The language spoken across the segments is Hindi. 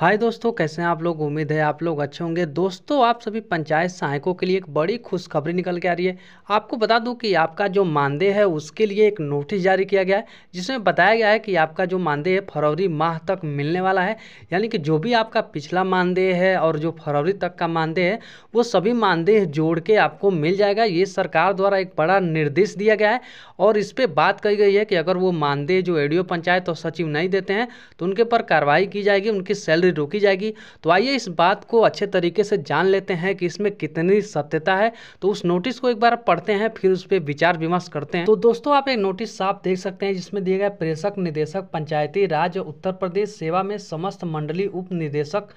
हाय दोस्तों कैसे हैं आप लोग उम्मीद है आप लोग अच्छे होंगे दोस्तों आप सभी पंचायत सहायकों के लिए एक बड़ी खुशखबरी निकल के आ रही है आपको बता दूं कि आपका जो मानदेय है उसके लिए एक नोटिस जारी किया गया है जिसमें बताया गया है कि आपका जो मानदेय है फरवरी माह तक मिलने वाला है यानी कि जो भी आपका पिछला मानदेय है और जो फरवरी तक का मानदेय है वो सभी मानदेय जोड़ के आपको मिल जाएगा ये सरकार द्वारा एक बड़ा निर्देश दिया गया है और इस पर बात कही गई है कि अगर वो मानदेय जो एडीओ पंचायत और सचिव नहीं देते हैं तो उनके पर कार्रवाई की जाएगी उनकी सैलरी नौकरी रोकी जाएगी तो आइए इस बात को अच्छे तरीके से जान लेते हैं कि इसमें कितनी सत्यता है तो उस नोटिस को एक बार पढ़ते हैं फिर उस पर विचार विमर्श करते हैं तो दोस्तों आप एक नोटिस साफ देख सकते हैं जिसमें दिए गए प्रेषक निदेशक पंचायती राज उत्तर प्रदेश सेवा में समस्त मंडली उप निदेशक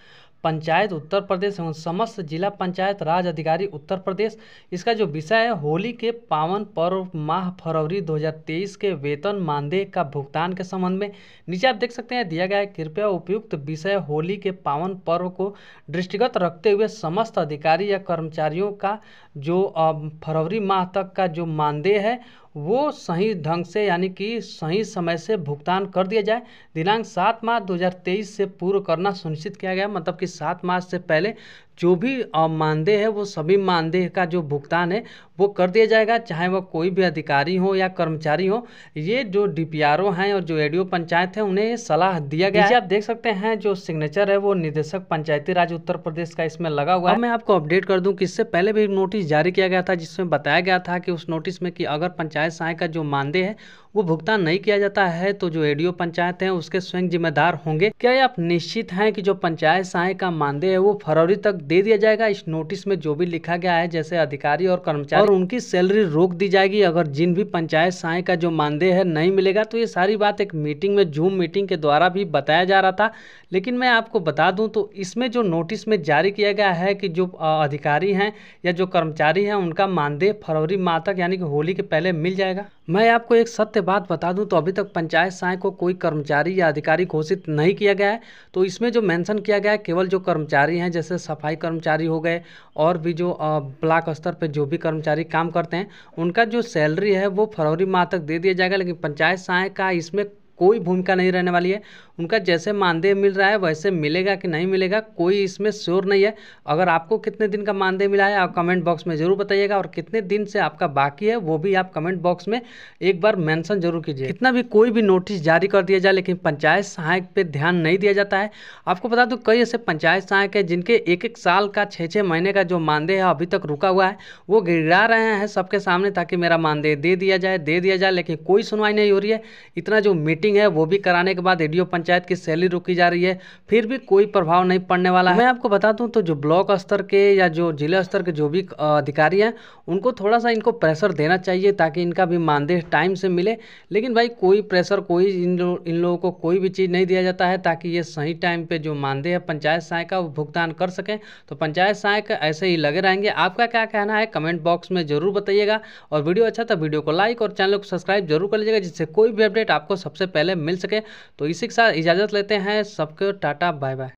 पंचायत उत्तर प्रदेश एवं समस्त जिला पंचायत राज अधिकारी उत्तर प्रदेश इसका जो विषय है होली के पावन पर्व माह फरवरी 2023 के वेतन मानदेय का भुगतान के संबंध में नीचे आप देख सकते हैं दिया गया है कृपया उपयुक्त विषय होली के पावन पर्व को दृष्टिगत रखते हुए समस्त अधिकारी या कर्मचारियों का जो फरवरी माह तक का जो मानदेय है वो सही ढंग से यानी कि सही समय से भुगतान कर दिया जाए दिनांक सात मार्च 2023 से पूर्व करना सुनिश्चित किया गया मतलब कि सात मार्च से पहले जो भी मानदेय है वो सभी मानदेय का जो भुगतान है वो कर दिया जाएगा चाहे वह कोई भी अधिकारी हो या कर्मचारी हो ये जो डी हैं और जो एडीओ पंचायत है उन्हें सलाह दिया गया है आप देख सकते हैं जो सिग्नेचर है वो निदेशक पंचायती राज उत्तर प्रदेश का इसमें लगा हुआ है मैं आपको अपडेट कर दूं कि इससे पहले भी नोटिस जारी किया गया था जिसमें बताया गया था कि उस नोटिस में कि अगर पंचायत सहाय का जो मानदेय है वो भुगतान नहीं किया जाता है तो जो एडीओ पंचायत है उसके स्वयं जिम्मेदार होंगे क्या आप निश्चित हैं कि जो पंचायत सहाय का मानदेय है वो फरवरी तक दे दिया जाएगा इस नोटिस में जो भी लिखा गया है जैसे अधिकारी और कर्मचारी और उनकी सैलरी रोक दी जाएगी अगर जिन भी पंचायत साय का जो मानदेय है नहीं मिलेगा तो ये सारी बात एक मीटिंग में जूम मीटिंग के द्वारा भी बताया जा रहा था लेकिन मैं आपको बता दूँ तो इसमें जो नोटिस में जारी किया गया है कि जो अधिकारी हैं या जो कर्मचारी हैं उनका मानदेय फरवरी माह तक यानी कि होली के पहले मिल जाएगा मैं आपको एक सत्य बात बता दूं तो अभी तक पंचायत साय को कोई कर्मचारी या अधिकारी घोषित नहीं किया गया है तो इसमें जो मेंशन किया गया है केवल जो कर्मचारी हैं जैसे सफाई सफाई कर्मचारी हो गए और भी जो ब्लॉक स्तर पर जो भी कर्मचारी काम करते हैं उनका जो सैलरी है वो फरवरी माह तक दे दिया जाएगा लेकिन पंचायत सहायक का इसमें कोई भूमिका नहीं रहने वाली है उनका जैसे मानदेय मिल रहा है वैसे मिलेगा कि नहीं मिलेगा कोई इसमें श्योर नहीं है अगर आपको कितने दिन का मानदेय मिला है आप कमेंट बॉक्स में ज़रूर बताइएगा और कितने दिन से आपका बाकी है वो भी आप कमेंट बॉक्स में एक बार मेंशन जरूर कीजिए कितना भी कोई भी नोटिस जारी कर दिया जाए लेकिन पंचायत सहायक पर ध्यान नहीं दिया जाता है आपको बता दूँ कई ऐसे पंचायत सहायक है जिनके एक एक साल का छः छः महीने का जो मानदेय है अभी तक रुका हुआ है वो गिरा रहे हैं सबके सामने ताकि मेरा मानदेय दे दिया जाए दे दिया जाए लेकिन कोई सुनवाई नहीं हो रही है इतना जो मीट मीटिंग है वो भी कराने के बाद एडीओ पंचायत की सैलरी रोकी जा रही है फिर भी कोई प्रभाव नहीं पड़ने वाला है मैं आपको बता दूँ तो जो ब्लॉक स्तर के या जो जिला स्तर के जो भी अधिकारी हैं उनको थोड़ा सा इनको प्रेशर देना चाहिए ताकि इनका भी मानदेय टाइम से मिले लेकिन भाई कोई प्रेशर कोई इन लो, इन लोगों को कोई भी चीज़ नहीं दिया जाता है ताकि ये सही टाइम पर जो मानदेय है पंचायत सहायक का वो भुगतान कर सकें तो पंचायत सहायक ऐसे ही लगे रहेंगे आपका क्या कहना है कमेंट बॉक्स में ज़रूर बताइएगा और वीडियो अच्छा था वीडियो को लाइक और चैनल को सब्सक्राइब जरूर कर लीजिएगा जिससे कोई भी अपडेट आपको सबसे पहले मिल सके तो इसी के साथ इजाज़त लेते हैं सबको टाटा बाय बाय